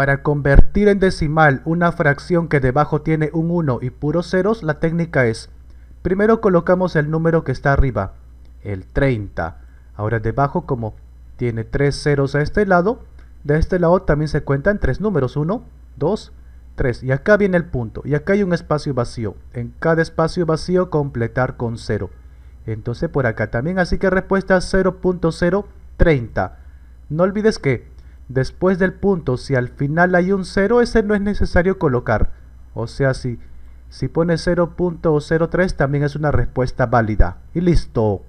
Para convertir en decimal una fracción que debajo tiene un 1 y puros ceros, la técnica es, primero colocamos el número que está arriba, el 30. Ahora debajo, como tiene 3 ceros a este lado, de este lado también se cuentan 3 números, 1, 2, 3. Y acá viene el punto, y acá hay un espacio vacío. En cada espacio vacío completar con 0. Entonces por acá también, así que respuesta 0.030. No olvides que después del punto, si al final hay un 0, ese no es necesario colocar. O sea, si, si pone 0.03 también es una respuesta válida. Y listo.